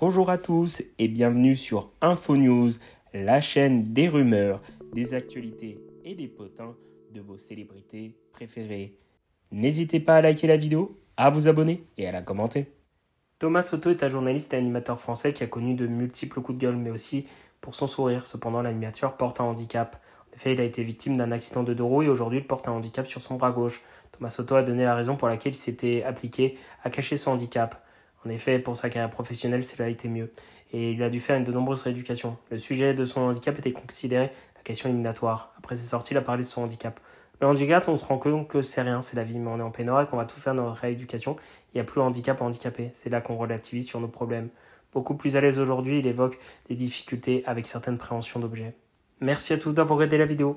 Bonjour à tous et bienvenue sur InfoNews, la chaîne des rumeurs, des actualités et des potins de vos célébrités préférées. N'hésitez pas à liker la vidéo, à vous abonner et à la commenter. Thomas Soto est un journaliste et animateur français qui a connu de multiples coups de gueule mais aussi pour son sourire. Cependant, l'animateur porte un handicap. En effet, il a été victime d'un accident de deux et aujourd'hui il porte un handicap sur son bras gauche. Thomas Soto a donné la raison pour laquelle il s'était appliqué à cacher son handicap. En effet, pour sa carrière professionnelle, cela a été mieux, et il a dû faire de nombreuses rééducations. Le sujet de son handicap était considéré la question éliminatoire. Après ses sorties, il a parlé de son handicap. Le handicap, on se rend compte que c'est rien, c'est la vie, mais on est en pénor et qu'on va tout faire dans notre rééducation. Il n'y a plus handicap à handicaper. C'est là qu'on relativise sur nos problèmes. Beaucoup plus à l'aise aujourd'hui, il évoque des difficultés avec certaines préhensions d'objets. Merci à tous d'avoir aidé la vidéo.